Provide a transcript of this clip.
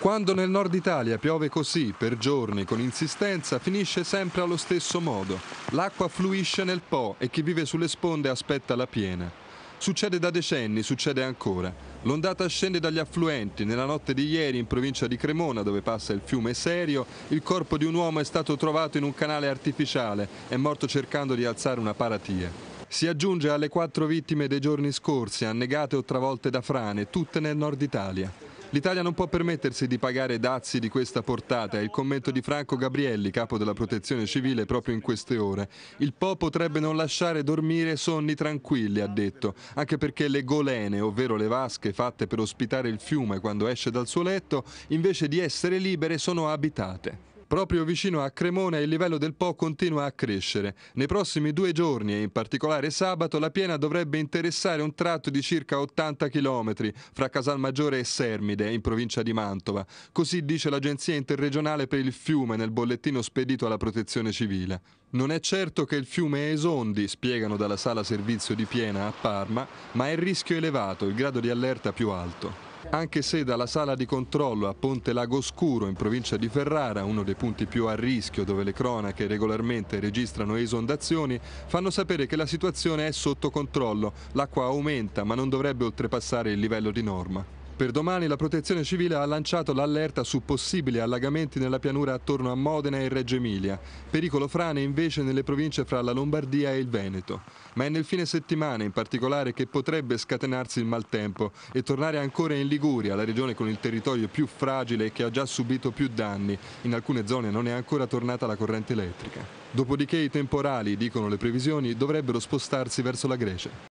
Quando nel nord Italia piove così per giorni con insistenza finisce sempre allo stesso modo. L'acqua fluisce nel Po e chi vive sulle sponde aspetta la piena. Succede da decenni, succede ancora. L'ondata scende dagli affluenti. Nella notte di ieri in provincia di Cremona, dove passa il fiume Serio, il corpo di un uomo è stato trovato in un canale artificiale, è morto cercando di alzare una paratia. Si aggiunge alle quattro vittime dei giorni scorsi, annegate o travolte da frane, tutte nel nord Italia. L'Italia non può permettersi di pagare dazi di questa portata, è il commento di Franco Gabrielli, capo della protezione civile, proprio in queste ore. Il Po potrebbe non lasciare dormire sonni tranquilli, ha detto, anche perché le golene, ovvero le vasche fatte per ospitare il fiume quando esce dal suo letto, invece di essere libere sono abitate. Proprio vicino a Cremona il livello del Po continua a crescere. Nei prossimi due giorni e in particolare sabato la piena dovrebbe interessare un tratto di circa 80 km fra Casalmaggiore e Sermide in provincia di Mantova. Così dice l'Agenzia Interregionale per il Fiume nel bollettino spedito alla Protezione Civile. Non è certo che il fiume esondi, spiegano dalla sala servizio di Piena a Parma, ma è il rischio elevato, il grado di allerta più alto. Anche se dalla sala di controllo a Ponte Lago Scuro in provincia di Ferrara, uno dei punti più a rischio dove le cronache regolarmente registrano esondazioni, fanno sapere che la situazione è sotto controllo, l'acqua aumenta ma non dovrebbe oltrepassare il livello di norma. Per domani la protezione civile ha lanciato l'allerta su possibili allagamenti nella pianura attorno a Modena e Reggio Emilia, pericolo frane invece nelle province fra la Lombardia e il Veneto. Ma è nel fine settimana in particolare che potrebbe scatenarsi il maltempo e tornare ancora in Liguria, la regione con il territorio più fragile e che ha già subito più danni. In alcune zone non è ancora tornata la corrente elettrica. Dopodiché i temporali, dicono le previsioni, dovrebbero spostarsi verso la Grecia.